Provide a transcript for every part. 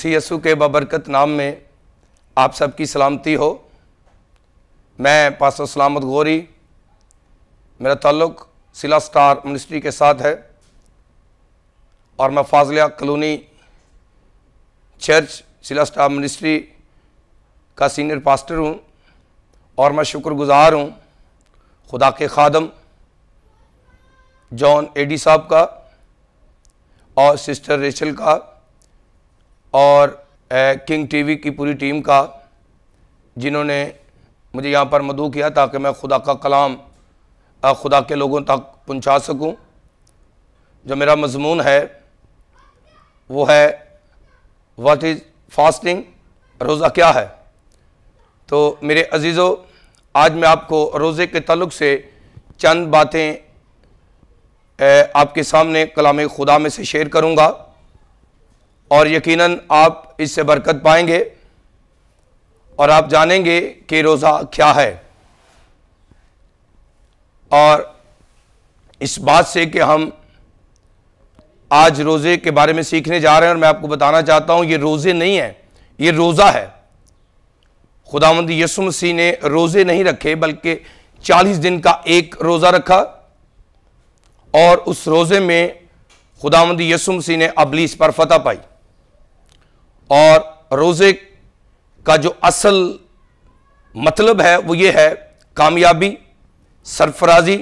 मसीह यसु के बबरकत नाम में आप सबकी सलामती हो मैं पासो सलामत गौरी मेरा ताल्लुक सिला स्टार मिनिस्ट्री के साथ है और मैं Fazalia colony church Shiloh star ministry का सीनियर पास्टर हूँ और मैं शुक्रगुजार हूँ खुदा के खादम जॉन एडी साहब का और सिस्टर रेचल का और किंग टीवी की पूरी टीम का जिन्होंने मुझे यहाँ पर मदू किया ताकि मैं खुदा का कलाम खुदा के लोगों तक पहुँचा सकूँ जो मेरा मजमून है वो है वट इज़ फास्टिंग रोज़ा क्या है तो मेरे अजीज़ों आज मैं आपको रोज़े के तलुक से चंद बातें आपके सामने कलाम खुदा में से शेयर करूँगा और यकीनन आप इससे बरकत पाएंगे और आप जानेंगे कि रोज़ा क्या है और इस बात से कि हम आज रोज़े के बारे में सीखने जा रहे हैं और मैं आपको बताना चाहता हूँ ये रोज़े नहीं है ये रोज़ा है खुदामंद यसु मसीह ने रोज़े नहीं रखे बल्कि चालीस दिन का एक रोज़ा रखा और उस रोज़े में खुदामंद यसु मसीह ने अबलीस पर फतह पाई और रोज़े का जो असल मतलब है वो ये है कामयाबी सरफराजी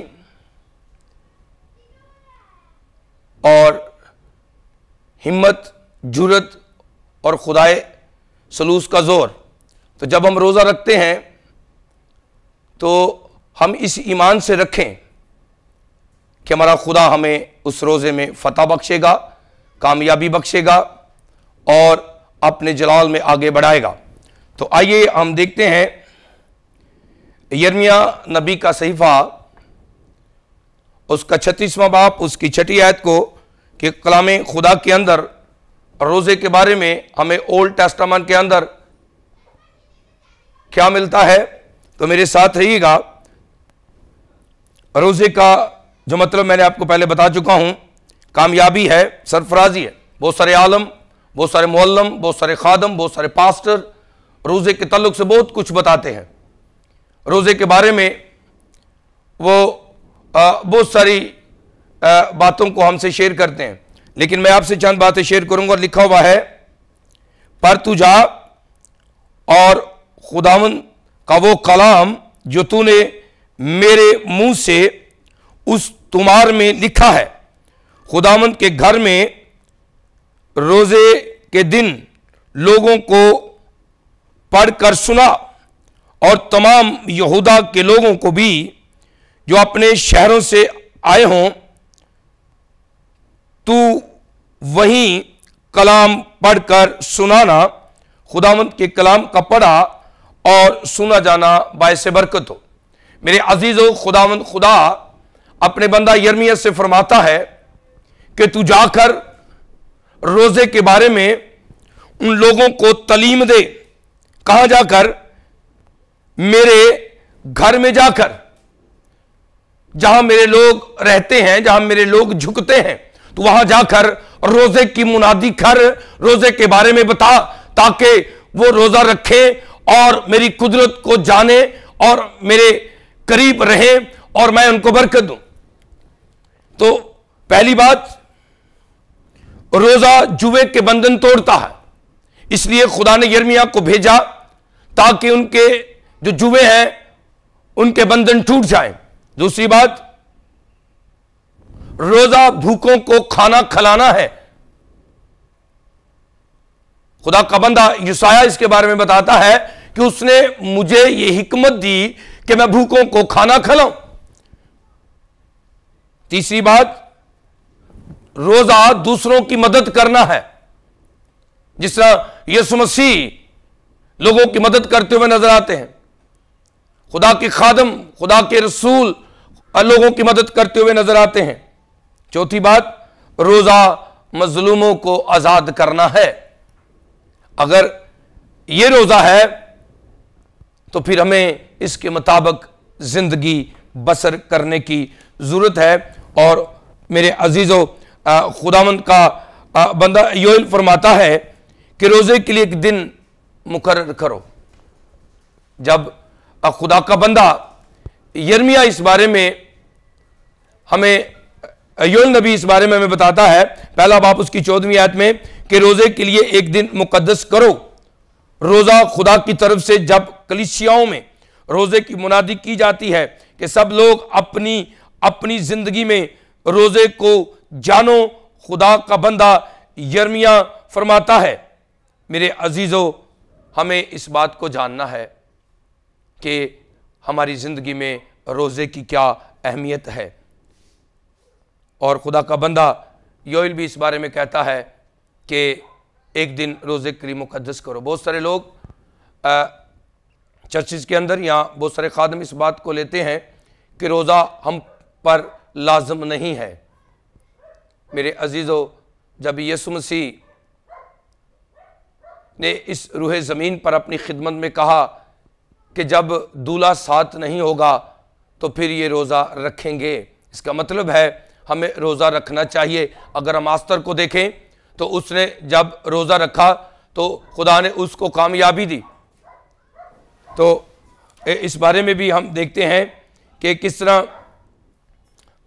और हिम्मत जुरत और खुदाए सलूस का ज़ोर तो जब हम रोज़ा रखते हैं तो हम इस ईमान से रखें कि हमारा खुदा हमें उस रोज़े में फ़तेह बख्शेगा कामयाबी बख्शेगा और अपने जलाल में आगे बढ़ाएगा तो आइए हम देखते हैं यर्मिया नबी का सहीफा उसका छत्तीसवां बाप उसकी छठी आयत को कि कलाम खुदा के अंदर रोज़े के बारे में हमें ओल्ड टेस्टामन के अंदर क्या मिलता है तो मेरे साथ रहिएगा रोज़े का जो मतलब मैंने आपको पहले बता चुका हूँ कामयाबी है सरफराजी है बहुत सारे आलम बहुत सारे मोलम बहुत सारे खादम बहुत सारे पास्टर रोज़े के तल्लुक से बहुत कुछ बताते हैं रोज़े के बारे में वो बहुत सारी बातों को हमसे शेयर करते हैं लेकिन मैं आपसे चंद बातें शेयर करूंगा और लिखा हुआ है पर तू जा और खुदावन का वो कलाम जो तूने मेरे मुंह से उस तुम्हार में लिखा है खुदावंत के घर में रोज़े के दिन लोगों को पढ़कर सुना और तमाम यहूदा के लोगों को भी जो अपने शहरों से आए हों तू वहीं कलाम पढ़कर सुनाना खुदावंत के कलाम का पढ़ा और सुना जाना बायस बरकत हो मेरे अजीज़ व खुदावंत खुदा अपने बंदा यर्मिया से फरमाता है कि तू जाकर रोज़े के बारे में उन लोगों को तलीम दे कहा जाकर मेरे घर में जाकर जहां मेरे लोग रहते हैं जहां मेरे लोग झुकते हैं तो वहां जाकर रोजे की मुनादी कर रोजे के बारे में बता ताकि वो रोजा रखे और मेरी कुदरत को जाने और मेरे करीब रहे और मैं उनको बरकत दूं तो पहली बात रोजा जुए के बंधन तोड़ता है इसलिए खुदा ने यर्मिया को भेजा ताकि उनके जो जुए हैं उनके बंधन टूट जाए दूसरी बात रोजा भूखों को खाना खिलाना है खुदा का बंदा युसाया इसके बारे में बताता है कि उसने मुझे यह हिकमत दी कि मैं भूखों को खाना खिलाऊं तीसरी बात रोजा दूसरों की मदद करना है जिस तरह यीशु मसीह लोगों की मदद करते हुए नजर आते हैं खुदा के खादम खुदा के रसूल लोगों की मदद करते हुए नजर आते हैं चौथी बात रोजा मजलूमों को आजाद करना है अगर यह रोजा है तो फिर हमें इसके मुताबिक जिंदगी बसर करने की जरूरत है और मेरे अजीजों खुदामंद का बंदा योल फरमाता है कि रोज़े के लिए एक दिन मुकर करो जब खुदा का बंदा यर्मिया इस बारे में हमें योल नबी इस बारे में हमें बताता है पहला बाप उसकी चौदहवीं आयत में कि रोज़े के लिए एक दिन मुकदस करो रोज़ा खुदा की तरफ से जब कलिसियाओं में रोज़े की मुनादी की जाती है कि सब लोग अपनी अपनी ज़िंदगी में रोज़े को जानो खुदा का बंदा यर्मिया फरमाता है मेरे अजीज़ों हमें इस बात को जानना है कि हमारी ज़िंदगी में रोज़े की क्या अहमियत है और ख़ुदा का बंदा योइल भी इस बारे में कहता है कि एक दिन रोज़े के लिए मुकदस करो बहुत सारे लोग चर्चिस के अंदर यहाँ बहुत सारे खादम इस बात को लेते हैं कि रोज़ा हम पर लाजम नहीं है मेरे अजीज़ो जब यसु मसीह ने इस रूह ज़मीन पर अपनी खिदमत में कहा कि जब दूल्हा साथ नहीं होगा तो फिर ये रोज़ा रखेंगे इसका मतलब है हमें रोज़ा रखना चाहिए अगर हम आस्तर को देखें तो उसने जब रोज़ा रखा तो खुदा ने उसको कामयाबी दी तो इस बारे में भी हम देखते हैं कि किस तरह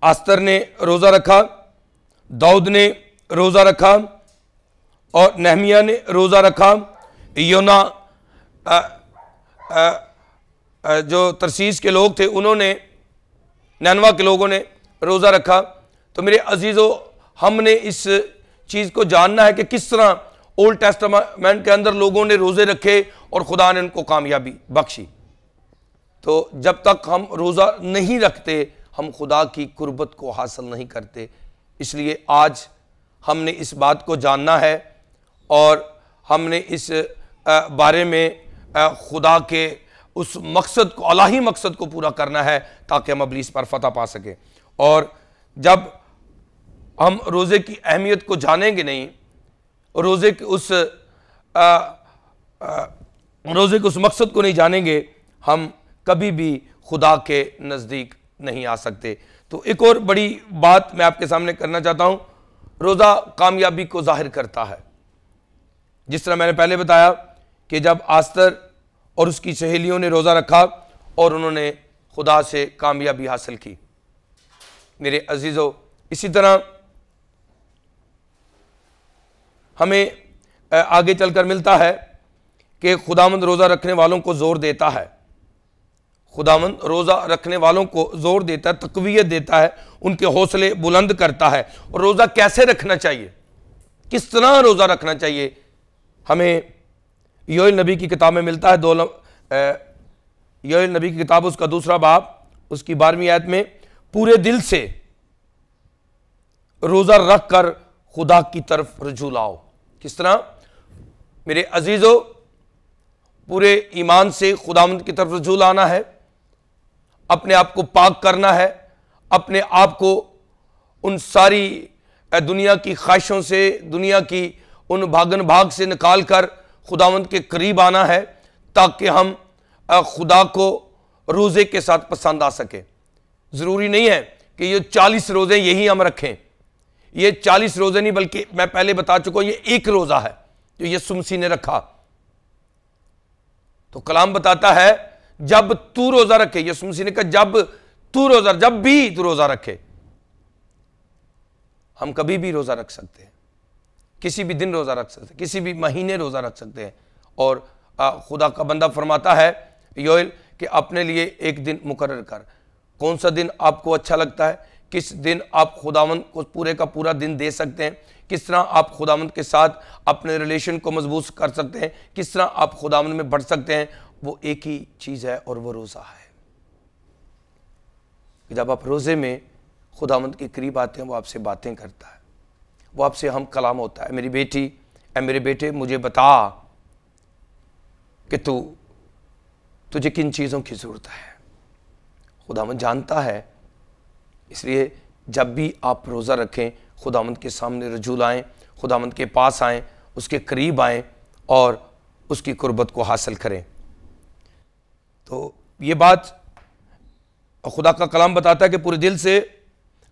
अस्तर ने रोज़ा रखा दाऊद ने रोज़ा रखा और नहमिया ने रोज़ा रखा योना जो तरसीस के लोग थे उन्होंने नैनवा के लोगों ने रोज़ा रखा तो मेरे अजीज़ों हमने इस चीज़ को जानना है कि किस तरह ओल्ड टेस्टमेंट के अंदर लोगों ने रोज़े रखे और खुदा ने उनको कामयाबी बख्शी तो जब तक हम रोज़ा नहीं रखते हम खुदा की कुर्बत को हासिल नहीं करते इसलिए आज हमने इस बात को जानना है और हमने इस बारे में खुदा के उस मकसद को अलाही मकसद को पूरा करना है ताकि हम अबलीस पर फतह पा सकें और जब हम रोज़े की अहमियत को जानेंगे नहीं रोज़े के उस रोज़े के उस मकसद को नहीं जानेंगे हम कभी भी खुदा के नज़दीक नहीं आ सकते तो एक और बड़ी बात मैं आपके सामने करना चाहता हूं रोज़ा कामयाबी को जाहिर करता है जिस तरह मैंने पहले बताया कि जब आस्तर और उसकी सहेलियों ने रोज़ा रखा और उन्होंने खुदा से कामयाबी हासिल की मेरे अजीज़ों इसी तरह हमें आगे चलकर मिलता है कि खुदामंद रोज़ा रखने वालों को ज़ोर देता है खुदावंद रोज़ा रखने वालों को ज़ोर देता है तकवीत देता है उनके हौसले बुलंद करता है और रोज़ा कैसे रखना चाहिए किस तरह रोज़ा रखना चाहिए हमें योल नबी की किताब में मिलता है दो योल नबी की किताब उसका दूसरा बाब उसकी बारहवीं आयत में पूरे दिल से रोज़ा रख कर खुदा की तरफ रजू लाओ किस तरह मेरे अजीज़ों पूरे ईमान से खुदामंद की तरफ रजू लाना है अपने आप को पाक करना है अपने आप को उन सारी दुनिया की ख्वाहिशों से दुनिया की उन भागन भाग से निकाल कर खुदावंद के करीब आना है ताकि हम खुदा को रोज़े के साथ पसंद आ सकें ज़रूरी नहीं है कि ये चालीस रोज़े यही हम रखें ये चालीस रोज़े नहीं बल्कि मैं पहले बता चुका हूँ ये एक रोज़ा है जो यसुमसी ने रखा तो कलाम बताता है जब तू रोजा रखे यसु मसीह ने कहा जब तू रोजा जब भी तू रोजा रखे हम कभी भी रोजा रख सकते हैं किसी भी दिन रोजा रख सकते हैं किसी भी महीने रोजा रख सकते हैं और खुदा का बंदा फरमाता है योल कि अपने लिए एक दिन मुकर कर कौन सा दिन आपको अच्छा लगता है किस दिन आप खुदावंद को पूरे का पूरा दिन दे सकते हैं किस तरह आप खुदावंद के साथ अपने रिलेशन को मजबूत कर सकते हैं किस तरह आप खुदावन में बढ़ सकते हैं वो एक ही चीज़ है और वो रोज़ा है जब आप रोज़े में खुदामंद के करीब आते हैं वो आपसे बातें करता है वो आपसे हम कलाम होता है मेरी बेटी ए मेरे बेटे मुझे बता कि तू तुझे किन चीज़ों की ज़रूरत है खुदामंद जानता है इसलिए जब भी आप रोज़ा रखें खुदामंद के सामने रजू लाएँ खुदामंद के पास आएँ उसके करीब आएँ और उसकी कुर्बत को हासिल करें तो ये बात खुदा का कलाम बताता है कि पूरे दिल से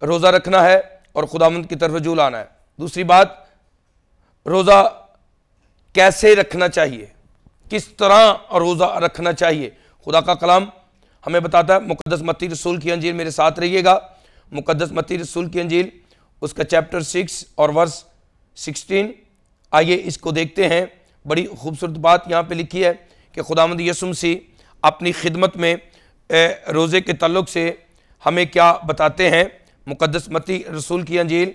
रोज़ा रखना है और खुदामंद की तरफ जूल आना है दूसरी बात रोज़ा कैसे रखना चाहिए किस तरह रोज़ा रखना चाहिए खुदा का कलाम हमें बताता है मुकदस मती रसूल की अंजील मेरे साथ रहिएगा मुकदस मती रसूल की अंजील उसका चैप्टर सिक्स और वर्स सिक्सटीन आइए इसको देखते हैं बड़ी खूबसूरत बात यहाँ पे लिखी है कि खुदामद सी अपनी खिदमत में रोज़े के तल्ल से हमें क्या बताते हैं मुकदसमती रसूल की अंजील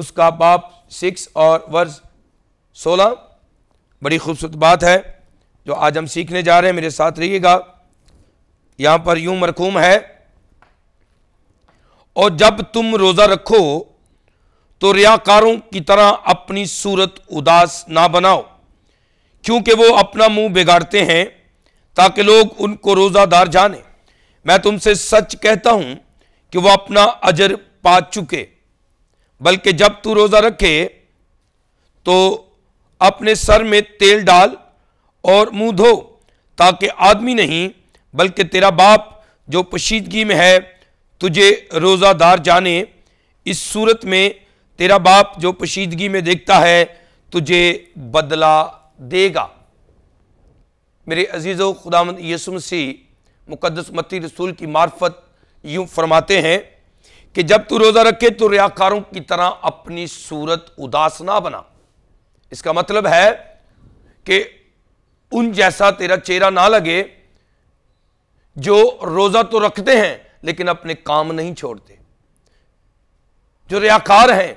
उसका बाप सिक्स और वर्ष सोलह बड़ी खूबसूरत बात है जो आज हम सीखने जा रहे हैं मेरे साथ रहिएगा यहाँ पर यूं मरखूम है और जब तुम रोज़ा रखो तो रियाकारों की तरह अपनी सूरत उदास ना बनाओ क्योंकि वो अपना मुंह बिगाड़ते हैं ताकि लोग उनको रोज़ादार जाने मैं तुमसे सच कहता हूं कि वो अपना अजर पा चुके बल्कि जब तू रोज़ा रखे तो अपने सर में तेल डाल और मुंह धो ताकि आदमी नहीं बल्कि तेरा बाप जो पशीदगी में है तुझे रोज़ादार जाने इस सूरत में तेरा बाप जो पशीदगी में देखता है तुझे बदला देगा मेरे अजीज़ खुदाम यसुम सी मुकदस मती रसूल की मार्फत यूँ फरमाते हैं कि जब तू रोज़ा रखे तो रियाकारों की तरह अपनी सूरत उदास ना बना इसका मतलब है कि उन जैसा तेरा चेहरा ना लगे जो रोज़ा तो रखते हैं लेकिन अपने काम नहीं छोड़ते जो रियाकार हैं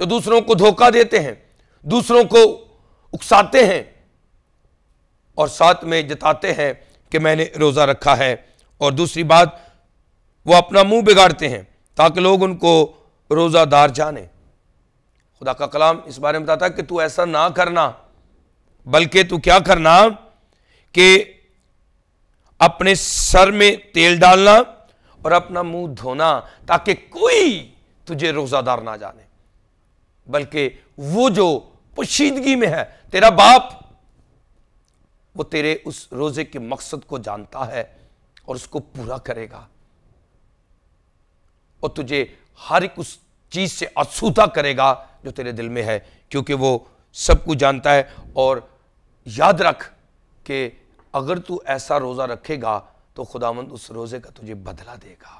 जो दूसरों को धोखा देते हैं दूसरों को उकसाते हैं और साथ में जताते हैं कि मैंने रोज़ा रखा है और दूसरी बात वो अपना मुंह बिगाड़ते हैं ताकि लोग उनको रोज़ादार जाने खुदा का कलाम इस बारे में बताता है कि तू ऐसा ना करना बल्कि तू क्या करना कि अपने सर में तेल डालना और अपना मुंह धोना ताकि कोई तुझे रोज़ादार ना जाने बल्कि वो जो पोशीदगी में है तेरा बाप वो तेरे उस रोजे के मकसद को जानता है और उसको पूरा करेगा और तुझे हर एक उस चीज से अछूता करेगा जो तेरे दिल में है क्योंकि वो सब कुछ जानता है और याद रख के अगर तू ऐसा रोज़ा रखेगा तो खुदावंद उस रोज़े का तुझे बदला देगा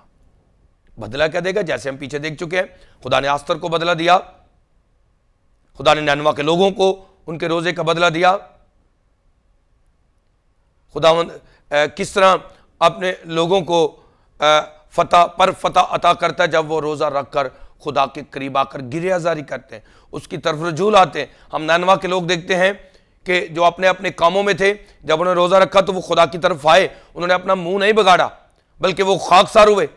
बदला क्या देगा जैसे हम पीछे देख चुके हैं खुदा ने आस्तर को बदला दिया खुदा ने नैनवा के लोगों को उनके रोज़े का बदला दिया खुदा किस तरह अपने लोगों को फतह पर फतह अता करता है जब वो रोज़ा रख कर खुदा के करीब आकर गिरियाजारी करते हैं उसकी तरफ रजू आते हैं हम नैनवा के लोग देखते हैं कि जो अपने अपने कामों में थे जब उन्होंने रोज़ा रखा तो वो खुदा की तरफ आए उन्होंने अपना मुंह नहीं बिगाड़ा बल्कि वो खाकसार हुए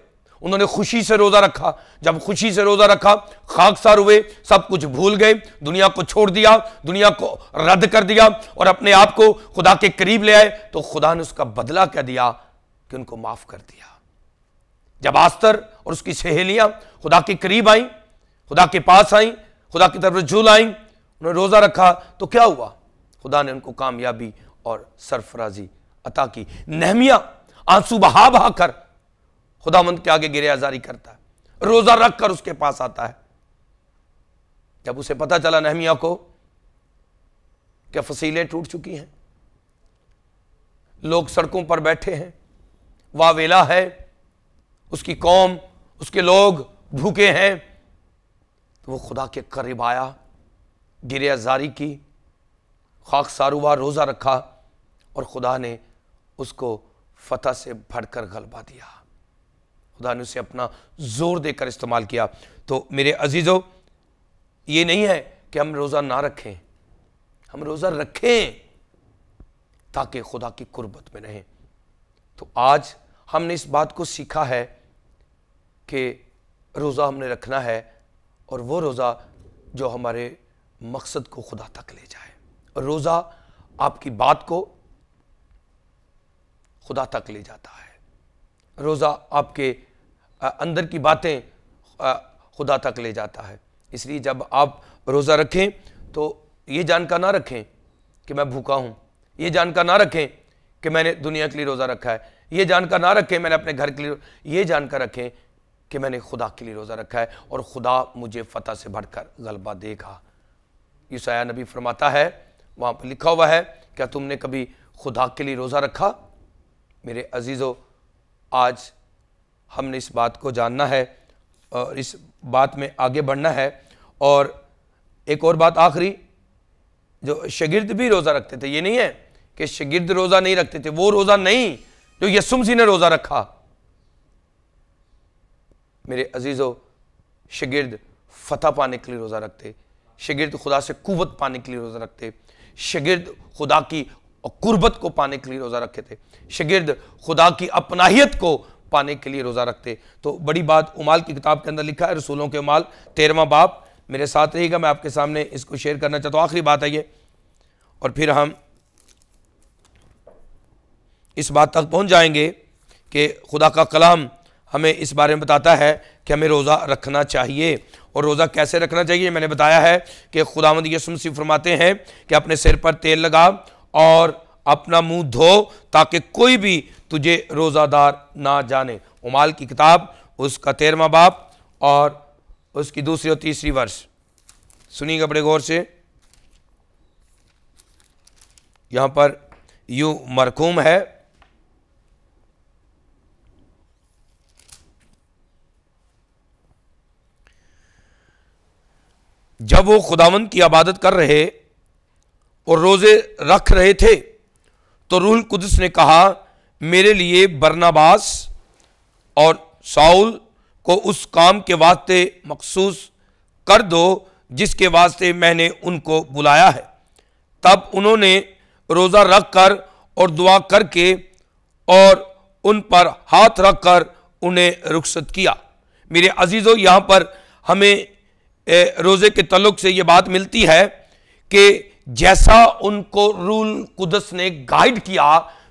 उन्होंने खुशी से रोज़ा रखा जब खुशी से रोज़ा रखा खाकसार हुए सब कुछ भूल गए दुनिया को छोड़ दिया दुनिया को रद्द कर दिया और अपने आप को खुदा के करीब ले आए तो खुदा ने उसका बदला कह दिया कि उनको माफ़ कर दिया जब आस्तर और उसकी सहेलियां खुदा के करीब आई खुदा के पास आई खुदा की तरफ झूल आई उन्होंने रोज़ा रखा तो क्या हुआ खुदा ने उनको कामयाबी और सरफराजी अता की नहमिया आंसू बहा बहा कर खुदामंद के आगे गिरे आजारी करता है रोजा रख कर उसके पास आता है जब उसे पता चला नहमिया को कि फसीलें टूट चुकी हैं लोग सड़कों पर बैठे हैं वावेला है उसकी कौम उसके लोग भूखे हैं तो वो खुदा के करीब आया गिरे आजारी की खाक सारूबा रोज़ा रखा और खुदा ने उसको फतह से भरकर गलबा दिया खुदा ने उसे अपना जोर देकर इस्तेमाल किया तो मेरे अजीज़ों ये नहीं है कि हम रोज़ा ना रखें हम रोज़ा रखें ताकि खुदा की कुर्बत में रहें तो आज हमने इस बात को सीखा है कि रोज़ा हमने रखना है और वो रोज़ा जो हमारे मकसद को खुदा तक ले जाए और रोज़ा आपकी बात को खुदा तक ले जाता है रोज़ा आपके अंदर की बातें खुदा तक ले जाता है इसलिए जब आप रोज़ा रखें तो ये जानकर ना रखें कि मैं भूखा हूँ ये जानकर ना रखें कि मैंने दुनिया के लिए रोज़ा रखा है ये जानकर ना रखें मैंने अपने घर के लिए ये जान रखें कि मैंने खुदा के लिए रोज़ा रखा है और खुदा मुझे फ़तह से भरकर गलबा देगा यूसया नबी फरमाता है वहाँ पर लिखा हुआ है क्या तुमने कभी खुदा के लिए रोज़ा रखा मेरे अजीज़ों आज हमने इस बात को जानना है और इस बात में आगे बढ़ना है और एक और बात आखिरी जो शगिर्द भी रोज़ा रखते थे ये नहीं है कि शगिर्द रोज़ा नहीं रखते थे वो रोज़ा नहीं जो यसुम यसुमसी ने रोज़ा रखा मेरे अजीज़ो शगिर्द फतह पाने के लिए रोज़ा रखते शगिर्द खुदा से कुवत पाने के लिए रोज़ा रखते शगिर्द खुदा की और कुर्बत को पाने के लिए रोज़ा रखे थे शगिर्द खुदा की अपनाहियत को पाने के लिए रोज़ा रखते तो बड़ी बात उमाल की किताब के अंदर लिखा है रसूलों के उमाल तेरहवा बाप मेरे साथ रहेगा मैं आपके सामने इसको शेयर करना चाहता हूँ आखिरी बात है ये और फिर हम इस बात तक पहुँच जाएंगे कि खुदा का कलाम हमें इस बारे में बताता है कि हमें रोज़ा रखना चाहिए और रोज़ा कैसे रखना चाहिए मैंने बताया है कि खुदामद सिंह फरमाते हैं कि अपने सिर पर तेल लगा और अपना मुंह धो ताकि कोई भी तुझे रोज़ादार ना जाने उमाल की किताब उसका तेरवा बाप और उसकी दूसरी और तीसरी वर्ष सुनिएगा बड़े गौर से यहाँ पर यू मरकूम है जब वो खुदावंत की आबादत कर रहे और रोज़े रख रहे थे तो रूहुल कुदस ने कहा मेरे लिए बरनाबास और साउल को उस काम के वास्ते मखसूस कर दो जिसके वास्ते मैंने उनको बुलाया है तब उन्होंने रोज़ा रख कर और दुआ करके और उन पर हाथ रख कर उन्हें रुखसत किया मेरे अजीज़ों यहाँ पर हमें रोज़े के तलुक से ये बात मिलती है कि जैसा उनको रूल कुदस ने गाइड किया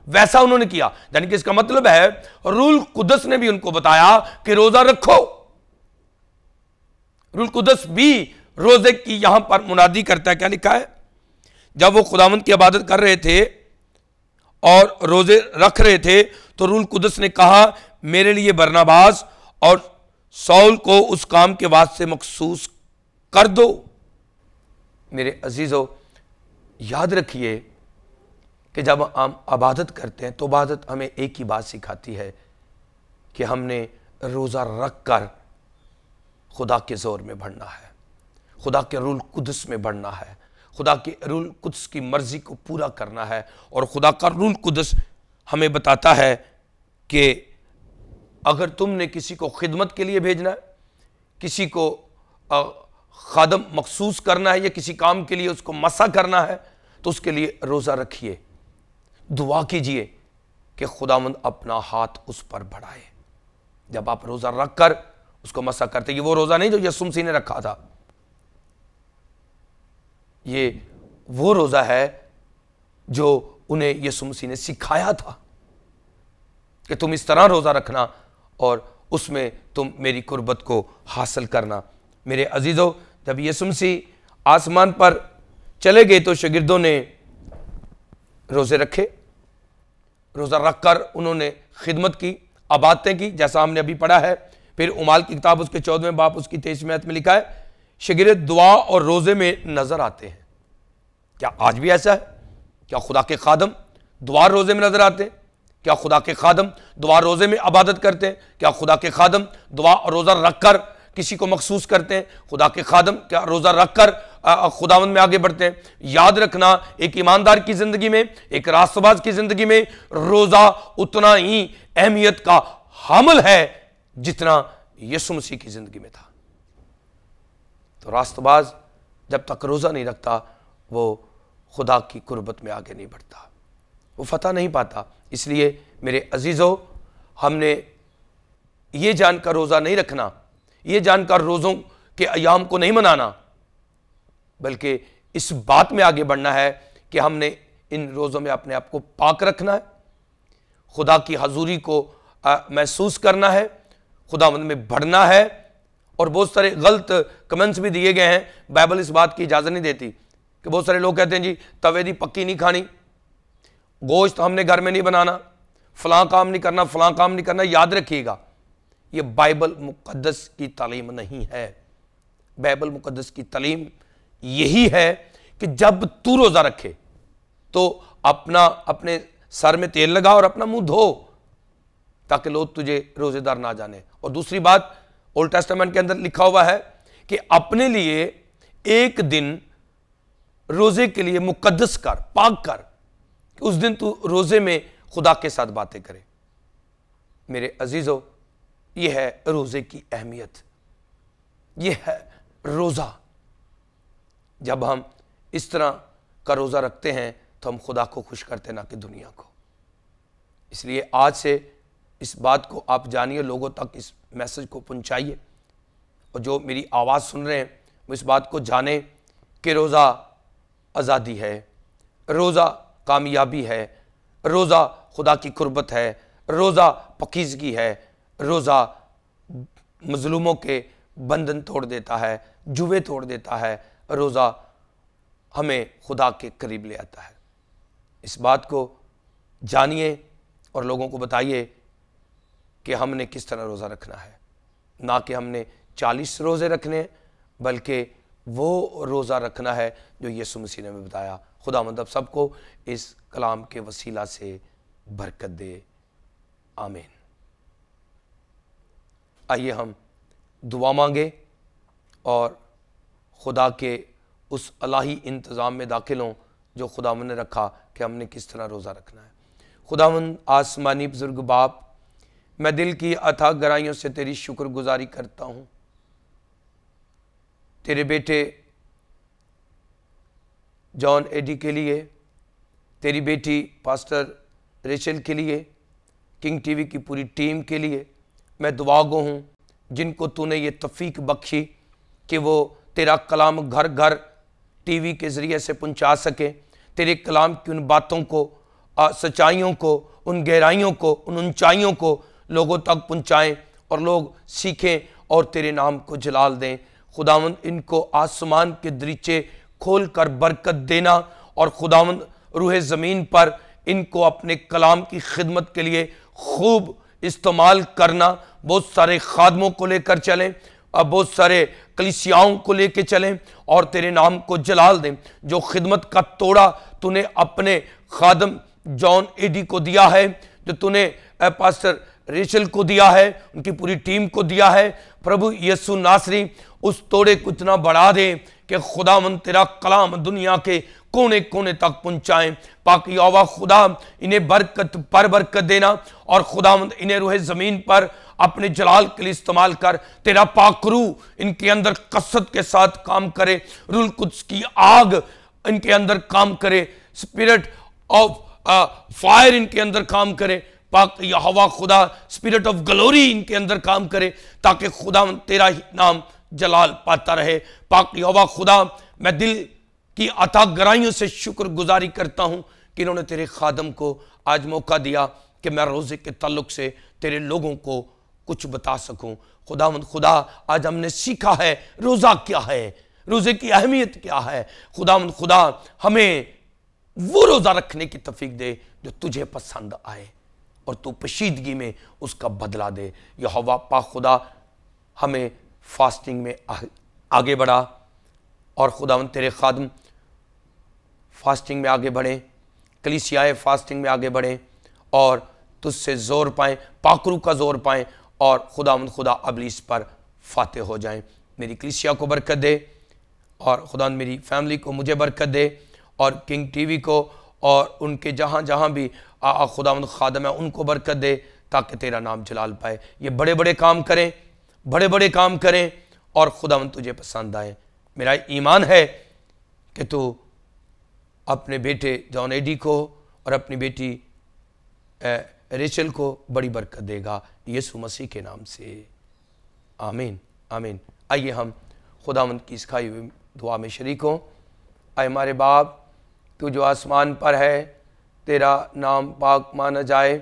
वैसा उन्होंने किया यानी कि इसका मतलब है रूल कुदस ने भी उनको बताया कि रोजा रखो रूल कुदस भी रोजे की यहां पर मुनादी करता है क्या लिखा है जब वो खुदावंत की इबादत कर रहे थे और रोजे रख रहे थे तो रूल कुदस ने कहा मेरे लिए बरनाबाज और सौल को उस काम के वास्ते मखसूस कर दो मेरे अजीज़ों याद रखिए कि जब हम इबादत करते हैं तो इबादत हमें एक ही बात सिखाती है कि हमने रोज़ा रख कर खुदा के ज़ोर में बढ़ना है खुदा के रूल कुदस में बढ़ना है खुदा के रूल कुदस की मर्ज़ी को पूरा करना है और खुदा का रूल कुदस हमें बताता है कि अगर तुमने किसी को खिदमत के लिए भेजना है किसी को खादम मखसूस करना है या किसी काम के लिए उसको मसा करना है तो उसके लिए रोज़ा रखिए दुआ कीजिए कि खुदावंद अपना हाथ उस पर बढ़ाए जब आप रोज़ा रख कर उसको मसा करते ये वो रोज़ा नहीं जो यसुमसी ने रखा था ये वो रोज़ा है जो उन्हें यसुमसी ने सिखाया था कि तुम इस तरह रोज़ा रखना और उसमें तुम मेरी कुर्बत को हासिल करना मेरे अजीज़ों जब यसुमसी आसमान पर चले गए तो शगिर्दों ने रोज़े रखे रोज़ा रख कर उन्होंने खिदमत की आबादतें की जैसा हमने अभी पढ़ा है फिर उमाल की किताब उसके चौदहवें बाप उसकी तेईसवें में लिखा है शगिर दुआ और रोज़े में नज़र आते हैं क्या आज भी ऐसा है क्या खुदा के खादम दुआ रोज़े में नज़र आते हैं क्या खुदा के खादम दुआ रोज़े में अबादत करते हैं क्या खुदा के खादम दुआ और रोज़ा रख कर किसी को मखसूस करते हैं खुदा के खादम क्या रोज़ा रख कर खुदावन में आगे बढ़ते हैं याद रखना एक ईमानदार की ज़िंदगी में एक रास्तबाज की ज़िंदगी में रोज़ा उतना ही अहमियत का हमल है जितना यसु मसीह की ज़िंदगी में था तो रास्तबाज जब तक रोज़ा नहीं रखता वो खुदा की कुर्बत में आगे नहीं बढ़ता वो फतह नहीं पाता इसलिए मेरे अजीज़ों हमने ये जानकर रोज़ा नहीं रखना ये जानकर रोज़ों के अयाम को नहीं मनाना बल्कि इस बात में आगे बढ़ना है कि हमने इन रोज़ों में अपने आप को पाक रखना है खुदा की हजूरी को महसूस करना है खुदा में बढ़ना है और बहुत सारे गलत कमेंट्स भी दिए गए हैं बाइबल इस बात की इजाज़त नहीं देती कि बहुत सारे लोग कहते हैं जी तवेदी पक्की नहीं खानी गोश्त हमने घर में नहीं बनाना फलां काम नहीं करना फलां काम नहीं करना याद रखिएगा ये बाइबल मुक़दस की तालीम नहीं है बाइबल मुक़दस की तालीम यही है कि जब तू रोज़ा रखे तो अपना अपने सर में तेल लगा और अपना मुंह धो ताकि लोग तुझे रोज़ेदार ना जाने और दूसरी बात ओल्ड टेस्टामेंट के अंदर लिखा हुआ है कि अपने लिए एक दिन रोज़े के लिए मुकदस कर पाक कर उस दिन तू रोज़े में खुदा के साथ बातें करे मेरे अजीज़ों यह है रोज़े की अहमियत यह है रोज़ा जब हम इस तरह का रोज़ा रखते हैं तो हम खुदा को खुश करते ना कि दुनिया को इसलिए आज से इस बात को आप जानिए लोगों तक इस मैसेज को पहुंचाइए और जो मेरी आवाज़ सुन रहे हैं वो इस बात को जाने कि रोज़ा आज़ादी है रोज़ा कामयाबी है रोज़ा खुदा की कुर्बत है रोज़ा पकीजगी है रोज़ा मज़लूमों के बंधन तोड़ देता है जुए तोड़ देता है रोज़ा हमें खुदा के करीब ले आता है इस बात को जानिए और लोगों को बताइए कि हमने किस तरह रोज़ा रखना है ना कि हमने चालीस रोज़े रखने बल्कि वो रोज़ा रखना है जो यसु मसीह ने हमें बताया खुदा मंदब सबको इस कलाम के वसीला से बरकत दे आमीन आइए हम दुआ मांगें और खुदा के उस अलाही इंतज़ाम में दाखिल हों जो खुदावन ने रखा कि हमने किस तरह रोज़ा रखना है खुदावन आसमानी बुज़ुर्ग बाप मैं दिल की अथाह गराइयों से तेरी शुक्रगुजारी करता हूँ तेरे बेटे जॉन एडी के लिए तेरी बेटी पास्टर रेचल के लिए किंग टीवी की पूरी टीम के लिए मैं दुआ गो हूँ जिनको तूने ये तफीक बख्शी कि वो तेरा कलाम घर घर टीवी के ज़रिए से पहुँचा सके तेरे कलाम की उन बातों को सच्चाइयों को उन गहराइयों को उन ऊंचाइयों को लोगों तक पहुँचाएँ और लोग सीखें और तेरे नाम को जलाल दें खुदावंद इनको आसमान के दरीचे खोल कर बरकत देना और खुदावंद रूह ज़मीन पर इनको अपने कलाम की खिदमत के लिए खूब इस्तेमाल करना बहुत सारे खादमों को लेकर चलें और बहुत सारे कलिसियाओं को लेकर चलें और तेरे नाम को जलाल दें जो खिदमत का तोड़ा तूने अपने खादम जॉन एडी को दिया है जो तूने पास्टर रेचल को दिया है उनकी पूरी टीम को दिया है प्रभु यसु नासरी उस तोड़े को इतना बढ़ा दे कि खुदा मन तेरा कलाम दुनिया के कोने कोने तक पहुंचाए पाकि यौवा खुदा इन्हें बरकत पर बरकत देना और खुदा इन्हें रोहे ज़मीन पर अपने जलाल के लिए इस्तेमाल कर तेरा पाकरू इनके अंदर कसरत के साथ काम करे रुल कुछ की आग इनके अंदर काम करे स्पिरिट ऑफ फायर इनके अंदर काम करे पाक हवा खुदा स्पिरिट ऑफ ग्लोरी इनके अंदर काम करे ताकि खुदा तेरा ही नाम जलाल पाता रहे पाक हवा खुदा मैं दिल की अता से शुक्र गुजारी करता हूँ कि इन्होंने तेरे खादम को आज मौका दिया कि मैं रोज़े के तल्लुक से तेरे लोगों को कुछ बता सकूँ खुदा खुदा आज हमने सीखा है रोज़ा क्या है रोज़े की अहमियत क्या है खुदा खुदा हमें वो रोज़ा रखने की तफीक दे जो तुझे पसंद आए और तू पशीदगी में उसका बदला दे यह हवा पा खुदा हमें फास्टिंग में आगे बढ़ा और खुदा तेरे खादम फास्टिंग में आगे बढ़ें कलीसियाए फास्टिंग में आगे बढ़ें और तुझसे ज़ोर पाएँ पाखरू का ज़ोर पाएँ और खुदा खुदा अबलीस पर फातह हो जाएँ मेरी कलिसिया को बरकत दे और खुदा मेरी फैमिली को मुझे बरकत दे और किंग टीवी को और उनके जहाँ जहाँ भी आ खुदा खादम है उनको बरकत दे ताकि तेरा नाम जलाल पाए ये बड़े बड़े काम करें बड़े बड़े काम करें और खुदा तुझे पसंद आए मेरा ईमान है कि तू अपने बेटे जॉन एडी को और अपनी बेटी रेचल को बड़ी बरकत देगा यसु मसीह के नाम से आमीन आमीन आइए हम खुदावंद की इस खाई हुई दुआ में शरीक हों आए हमारे बाप तू जो आसमान पर है तेरा नाम पाक माना जाए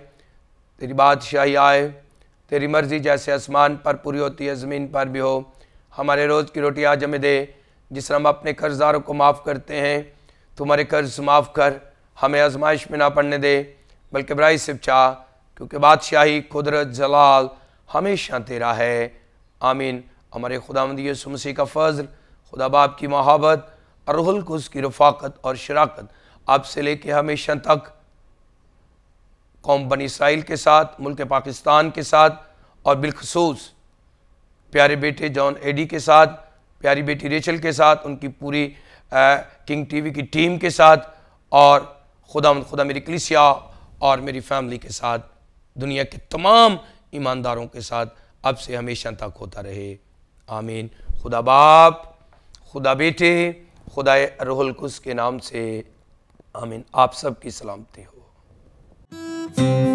तेरी बादशाही आए तेरी मर्ज़ी जैसे आसमान पर पूरी होती है ज़मीन पर भी हो हमारे रोज़ की रोटी आज हमें दे जिस हम अपने कर्जदारों को माफ़ करते हैं तुम्हारे कर्ज माफ़ कर हमें आजमाइश में ना पढ़ने दे बल्कि बराई सिप चाह क्योंकि बादशाही कुदरत जलाल हमेशा तेरा है आमीन हमारे खुदा यसु का फ़ज़ल खुदा बाप की मोहब्बत और रुहल को उसकी रफाकत और शराकत आपसे लेके हमेशा तक कौम बन इसराइल के साथ मुल्क पाकिस्तान के साथ और बिलखसूस प्यारे बेटे जॉन एडी के साथ प्यारी बेटी रेचल के साथ उनकी पूरी किंग टीवी की टीम के साथ और खुदा खुदा मेरी कलिसिया और मेरी फैमिली के साथ दुनिया के तमाम ईमानदारों के साथ अब से हमेशा तक होता रहे आमीन खुदा बाप खुदा बेटे खुदा रहुलकुस के नाम से आमीन आप सब की सलामती हो